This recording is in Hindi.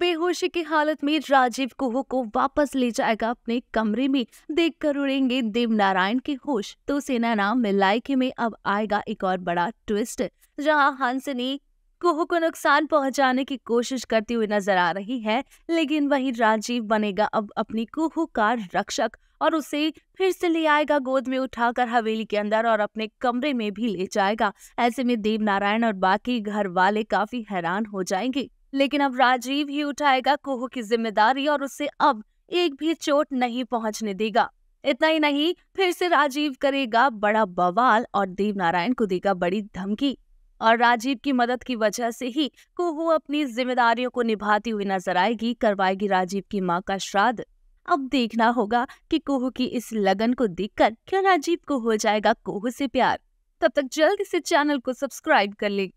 बेहोशी की हालत में राजीव कुहू को वापस ले जाएगा अपने कमरे में देख कर उड़ेंगे देव नारायण के होश तो सेना नाम मिलाइके में अब आएगा एक और बड़ा ट्विस्ट जहां हंस ने कुहू को नुकसान पहुंचाने की कोशिश करती हुई नजर आ रही है लेकिन वही राजीव बनेगा अब अपनी कुहू का रक्षक और उसे फिर से ले आएगा गोद में उठाकर हवेली के अंदर और अपने कमरे में भी ले जाएगा ऐसे में देव नारायण और बाकी घर वाले काफी हैरान हो जाएंगे लेकिन अब राजीव ही उठाएगा कोह की जिम्मेदारी और उसे अब एक भी चोट नहीं पहुंचने देगा इतना ही नहीं फिर से राजीव करेगा बड़ा बवाल और देव नारायण को देगा बड़ी धमकी और राजीव की मदद की वजह से ही कुहु अपनी जिम्मेदारियों को निभाती हुई नजर आएगी करवाएगी राजीव की माँ का श्राद्ध अब देखना होगा कि कुहु की इस लगन को देखकर क्या राजीव को हो जाएगा कुहु से प्यार तब तक जल्द से चैनल को सब्सक्राइब कर ले